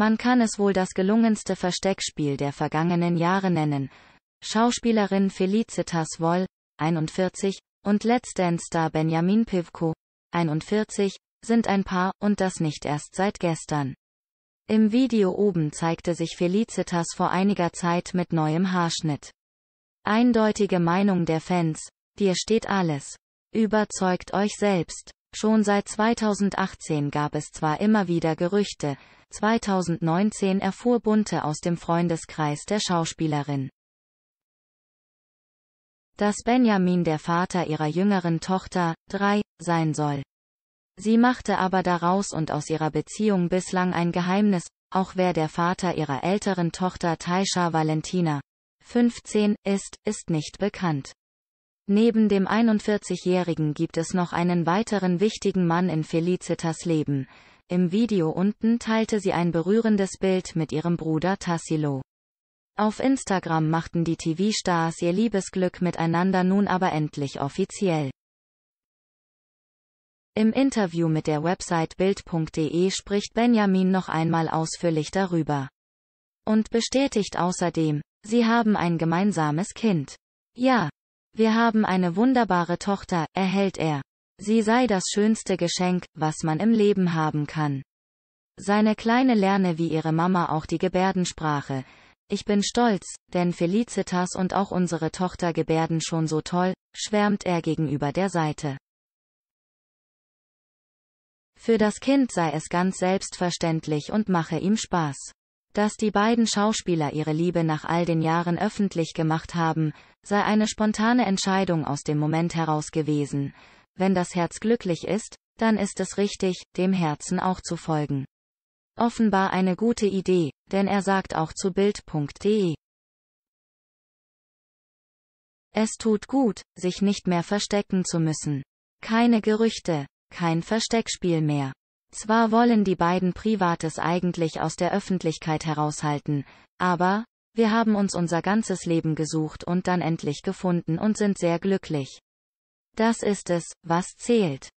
Man kann es wohl das gelungenste Versteckspiel der vergangenen Jahre nennen. Schauspielerin Felicitas Woll, 41, und Let's Dance-Star Benjamin Pivko, 41, sind ein Paar und das nicht erst seit gestern. Im Video oben zeigte sich Felicitas vor einiger Zeit mit neuem Haarschnitt. Eindeutige Meinung der Fans, dir steht alles. Überzeugt euch selbst. Schon seit 2018 gab es zwar immer wieder Gerüchte, 2019 erfuhr Bunte aus dem Freundeskreis der Schauspielerin, dass Benjamin der Vater ihrer jüngeren Tochter, drei, sein soll. Sie machte aber daraus und aus ihrer Beziehung bislang ein Geheimnis, auch wer der Vater ihrer älteren Tochter Taisha Valentina, 15, ist, ist nicht bekannt. Neben dem 41-Jährigen gibt es noch einen weiteren wichtigen Mann in Felicitas Leben. Im Video unten teilte sie ein berührendes Bild mit ihrem Bruder Tassilo. Auf Instagram machten die TV-Stars ihr Liebesglück miteinander nun aber endlich offiziell. Im Interview mit der Website Bild.de spricht Benjamin noch einmal ausführlich darüber. Und bestätigt außerdem, sie haben ein gemeinsames Kind. Ja, wir haben eine wunderbare Tochter, erhält er. Sie sei das schönste Geschenk, was man im Leben haben kann. Seine Kleine lerne wie ihre Mama auch die Gebärdensprache. Ich bin stolz, denn Felicitas und auch unsere Tochter gebärden schon so toll, schwärmt er gegenüber der Seite. Für das Kind sei es ganz selbstverständlich und mache ihm Spaß. Dass die beiden Schauspieler ihre Liebe nach all den Jahren öffentlich gemacht haben, sei eine spontane Entscheidung aus dem Moment heraus gewesen. Wenn das Herz glücklich ist, dann ist es richtig, dem Herzen auch zu folgen. Offenbar eine gute Idee, denn er sagt auch zu Bild.de. Es tut gut, sich nicht mehr verstecken zu müssen. Keine Gerüchte, kein Versteckspiel mehr. Zwar wollen die beiden Privates eigentlich aus der Öffentlichkeit heraushalten, aber, wir haben uns unser ganzes Leben gesucht und dann endlich gefunden und sind sehr glücklich. Das ist es, was zählt.